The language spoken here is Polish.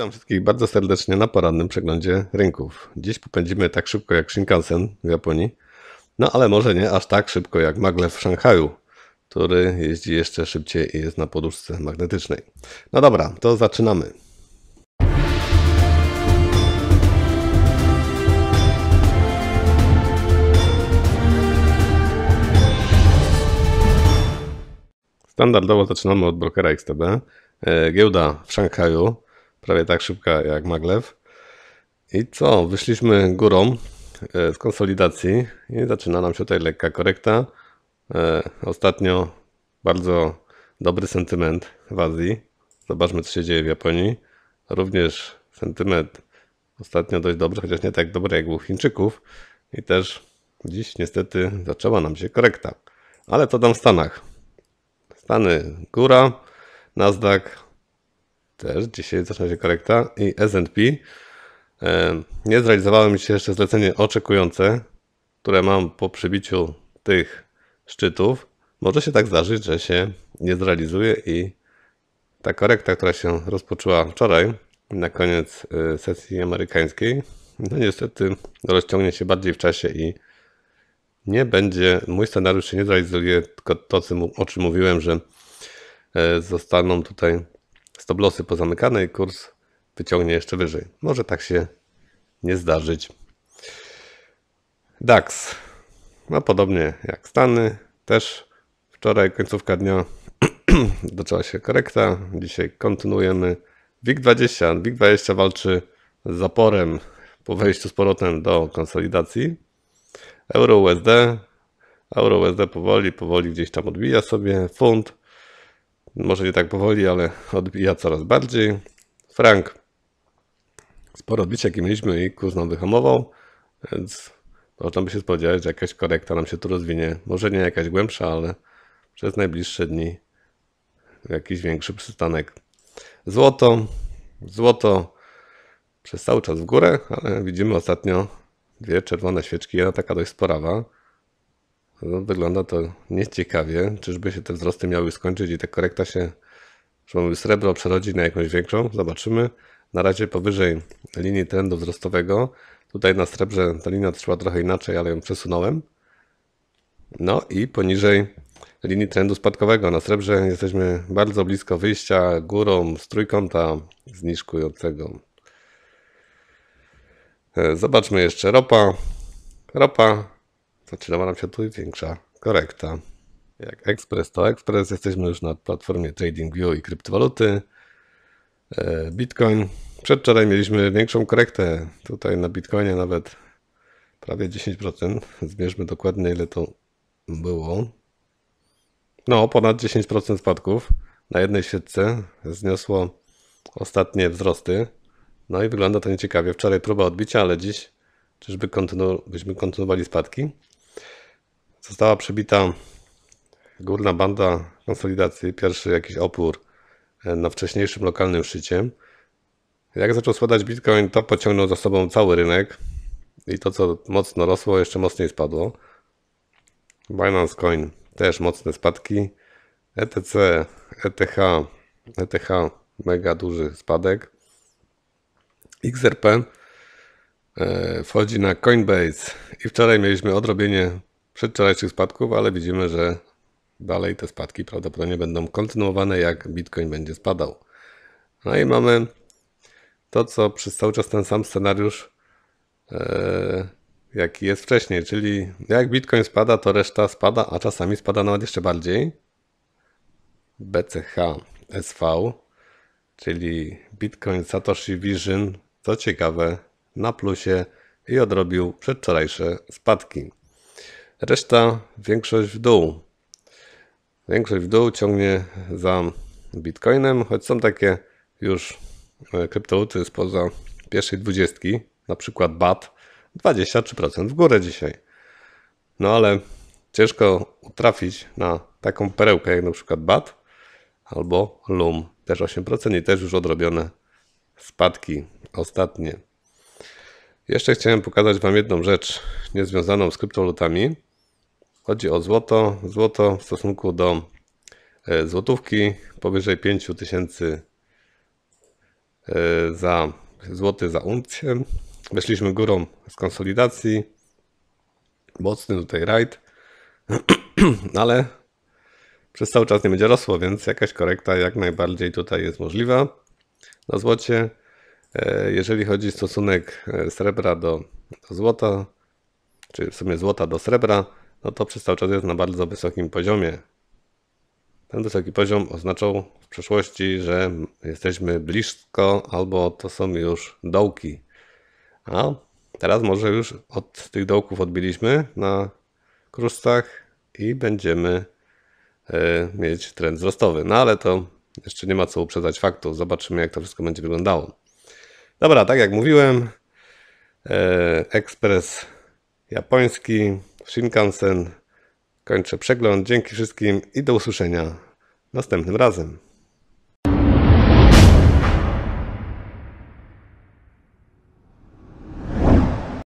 Witam wszystkich bardzo serdecznie na porannym przeglądzie rynków. Dziś popędzimy tak szybko jak Shinkansen w Japonii, no ale może nie aż tak szybko jak magle w Szanghaju, który jeździ jeszcze szybciej i jest na poduszce magnetycznej. No dobra, to zaczynamy. Standardowo zaczynamy od brokera XTB. E, giełda w Szanghaju prawie tak szybka jak maglev. I co, wyszliśmy górą e, z konsolidacji i zaczyna nam się tutaj lekka korekta. E, ostatnio bardzo dobry sentyment w Azji. Zobaczmy co się dzieje w Japonii. Również sentyment ostatnio dość dobry, chociaż nie tak dobry jak był Chińczyków. I też dziś niestety zaczęła nam się korekta. Ale to tam w Stanach. Stany góra, Nasdaq też dzisiaj zaczyna się korekta i S&P. Nie zrealizowało mi się jeszcze zlecenie oczekujące, które mam po przybiciu tych szczytów. Może się tak zdarzyć, że się nie zrealizuje i ta korekta, która się rozpoczęła wczoraj na koniec y, sesji amerykańskiej, no niestety rozciągnie się bardziej w czasie i nie będzie, mój scenariusz się nie zrealizuje, tylko to, o czym mówiłem, że e, zostaną tutaj stoblosy pozamykane i kurs wyciągnie jeszcze wyżej. Może tak się nie zdarzyć. DAX. No podobnie jak Stany, też wczoraj końcówka dnia zaczęła się korekta. Dzisiaj kontynuujemy. WIG20. WIG20 walczy z zaporem po wejściu z powrotem do konsolidacji. Euro USD. Euro USD powoli, powoli gdzieś tam odbija sobie. Fund może nie tak powoli, ale odbija coraz bardziej. Frank, sporo odbić jakie mieliśmy i kurs nam wyhamował, więc można by się spodziewać, że jakaś korekta nam się tu rozwinie. Może nie jakaś głębsza, ale przez najbliższe dni jakiś większy przystanek. Złoto, złoto przez cały czas w górę, ale widzimy ostatnio dwie czerwone świeczki, jedna taka dość sporawa. No, wygląda to nieciekawie. Czyżby się te wzrosty miały skończyć i ta korekta się, że srebro przerodzi na jakąś większą? Zobaczymy. Na razie powyżej linii trendu wzrostowego. Tutaj na srebrze ta linia trzyma trochę inaczej, ale ją przesunąłem. No i poniżej linii trendu spadkowego. Na srebrze jesteśmy bardzo blisko wyjścia górą z trójkąta zniżkującego. E, zobaczmy jeszcze ropa. Ropa zaczynała nam się tu większa korekta. Jak Express to Express, jesteśmy już na platformie TradingView i kryptowaluty. E, Bitcoin. Przedwczoraj mieliśmy większą korektę. Tutaj na Bitcoinie nawet prawie 10%. Zmierzmy dokładnie ile to było. No, ponad 10% spadków na jednej siedce zniosło ostatnie wzrosty. No i wygląda to nieciekawie. Wczoraj próba odbicia, ale dziś czyżby kontynu byśmy kontynuowali spadki? Została przebita górna banda konsolidacji, pierwszy jakiś opór e, na wcześniejszym lokalnym szczycie. Jak zaczął spadać Bitcoin, to pociągnął za sobą cały rynek i to, co mocno rosło, jeszcze mocniej spadło. Binance Coin też mocne spadki. ETC, ETH, ETH mega duży spadek. XRP e, wchodzi na Coinbase i wczoraj mieliśmy odrobienie przedwczorajszych spadków, ale widzimy, że dalej te spadki prawdopodobnie będą kontynuowane, jak Bitcoin będzie spadał. No i mamy to, co przez cały czas ten sam scenariusz, yy, jaki jest wcześniej, czyli jak Bitcoin spada, to reszta spada, a czasami spada nawet jeszcze bardziej. BCH SV, czyli Bitcoin Satoshi Vision, co ciekawe, na plusie i odrobił przedwczorajsze spadki. Reszta, większość w dół. Większość w dół ciągnie za Bitcoinem, choć są takie już e, kryptowaluty spoza pierwszej dwudziestki, na przykład BAT, 23% w górę dzisiaj. No ale ciężko utrafić na taką perełkę jak na przykład BAT albo LUM, też 8% i też już odrobione spadki ostatnie. Jeszcze chciałem pokazać Wam jedną rzecz niezwiązaną z kryptolutami. Chodzi o złoto. Złoto w stosunku do e, złotówki powyżej 5000 e, za złoty za uncję. Weszliśmy górą z konsolidacji. Mocny tutaj rajd, ale przez cały czas nie będzie rosło, więc jakaś korekta jak najbardziej tutaj jest możliwa. Na złocie, e, jeżeli chodzi o stosunek srebra do, do złota, czy w sumie złota do srebra, no to przez cały czas jest na bardzo wysokim poziomie. Ten wysoki poziom oznaczał w przeszłości, że jesteśmy blisko albo to są już dołki. A teraz może już od tych dołków odbiliśmy na krustach i będziemy e, mieć trend wzrostowy. No ale to jeszcze nie ma co uprzedzać faktu. Zobaczymy jak to wszystko będzie wyglądało. Dobra, tak jak mówiłem, e, ekspres japoński Shinkansen. Kończę przegląd. Dzięki wszystkim i do usłyszenia następnym razem.